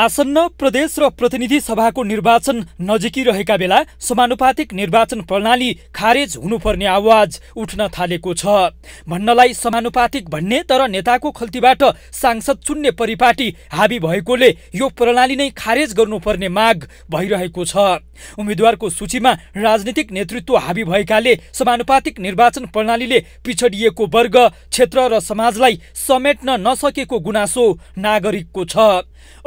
आसन्न प्रदेश र प्रतिनिधि सभाको निर्वाचन रहेका बेला समानुपातिक निर्वाचन प्रणाली खारेज हुनुपर्ने आवाज उठ्न थालेको छ भन्नलाई समानुपातिक भन्ने तर नेताको खल्तीबाट सांसद चुन्ने परिपाटी हाबी भएकोले यो प्रणाली नै खारेज गर्नुपर्ने माग भइरहेको छ उम्मेद्वारको सूचीमा राजनीतिक नेतृत्व हाबी भएकाले समानुपातिक निर्वाचन प्रणालीले पिछडिएको वर्ग क्षेत्र र समाजलाई समेट्न नसकेको गुनासो नागरिकको छ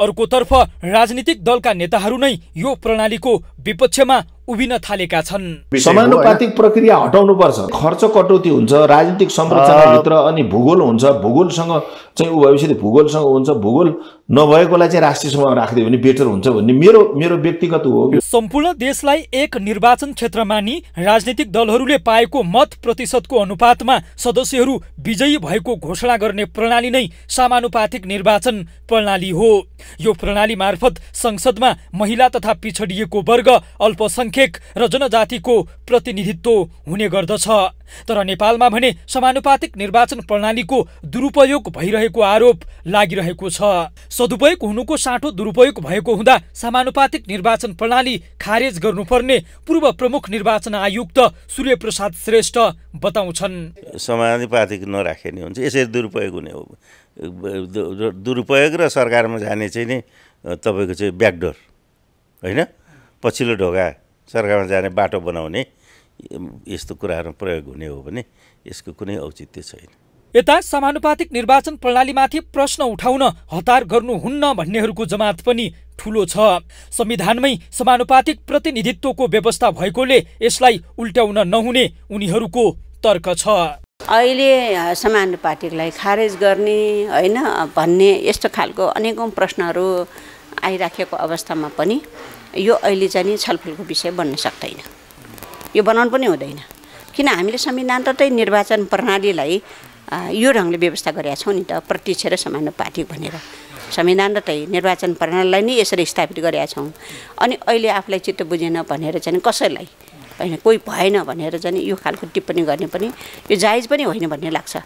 अर्कोतर्फ राजनीतिक दलका नेताहरू नै यो प्रणालीको विपक्षमा उभिन थालेका छन् समानुपातिक प्रक्रिया हटाउनुपर्छ खर्च कटौती हुन्छ राजनीतिक संरचनाभित्र अनि भूगोल हुन्छ भूगोलसँग चाहिँ ऊ भविष्य भूगोलसँग हुन्छ भूगोल नभएकोलाई चाहिँ राष्ट्रिय सभामा राखिदियो भने बेटर हुन्छ भन्ने मेरो मेरो व्यक्तिगत हो सम्पूर्ण देशलाई एक निर्वाचन क्षेत्र मानि राजनीतिक दलहरूले पाएको मत प्रतिशतको अनुपातमा सदस्यहरू विजयी भएको घोषणा गर्ने प्रणाली नै सामानुपातिक निर्वाचन प्रणाली हो यो प्रणाली मार्फत संसदमा महिला तथा पिछडिएको वर्ग अल्पसङ्ख्य अल्पसङ्ख्यक र जनजातिको प्रतिनिधित्व हुने गर्दछ तर नेपालमा भने समानुपातिक निर्वाचन प्रणालीको दुरुपयोग भइरहेको आरोप लागिरहेको छ सदुपयोग हुनुको साँठो दुरुपयोग भएको हुँदा समानुपातिक निर्वाचन प्रणाली खारेज गर्नुपर्ने पूर्व प्रमुख निर्वाचन आयुक्त सूर्यप्रसाद श्रेष्ठ बताउँछन् समानुपातिक नराखे हुन्छ यसरी दुरुपयोग हुने हो दुरुपयोग र सरकारमा जाने चाहिँ नि तपाईँको चाहिँ ब्याकडोर होइन पछिल्लो ढोका सरकारमा जाने बाटो बनाउने यस्तो कुराहरू प्रयोग हुने हो भने यसको कुनै औचित्य छैन यता समानुपातिक निर्वाचन प्रणालीमाथि प्रश्न उठाउन हतार गर्नुहुन्न भन्नेहरूको जमात पनि ठुलो छ संविधानमै समानुपातिक प्रतिनिधित्वको व्यवस्था भएकोले यसलाई उल्ट्याउन नहुने उनीहरूको तर्क छ अहिले समानुपातिकलाई खारेज गर्ने होइन भन्ने यस्तो खालको अनेकौँ प्रश्नहरू आइराखेको अवस्थामा पनि यो अहिले चाहिँ नि छलफलको विषय बन्न सक्दैन यो बनाउनु पनि हुँदैन किन हामीले संविधान संविधानतै निर्वाचन प्रणालीलाई यो ढङ्गले व्यवस्था गरेका छौँ नि त प्रत्यक्ष र पार्टी भनेर संविधान संविधानतै निर्वाचन प्रणालीलाई नै यसरी स्थापित गरेका छौँ अनि अहिले आफूलाई चित्त बुझेन भनेर चाहिँ कसैलाई होइन कोही भएन भनेर चाहिँ यो खालको टिप्पणी गर्ने पनि यो जायज पनि होइन भन्ने लाग्छ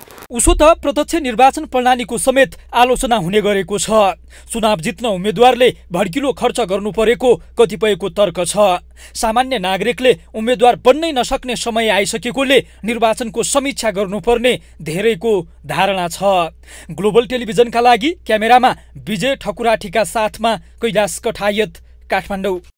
उसो त प्रत्यक्ष निर्वाचन प्रणालीको समेत आलोचना हुने गरेको छ चुनाव जित्न उम्मेद्वारले भड्किलो खर्च गर्नु परेको कतिपयको तर्क छ सामान्य नागरिकले उम्मेद्वार बन्नै नसक्ने समय आइसकेकोले निर्वाचनको समीक्षा गर्नुपर्ने धेरैको धारणा छ ग्लोबल टेलिभिजनका लागि क्यामेरामा विजय ठकुराठीका साथमा कैलाश कठायत काठमाडौँ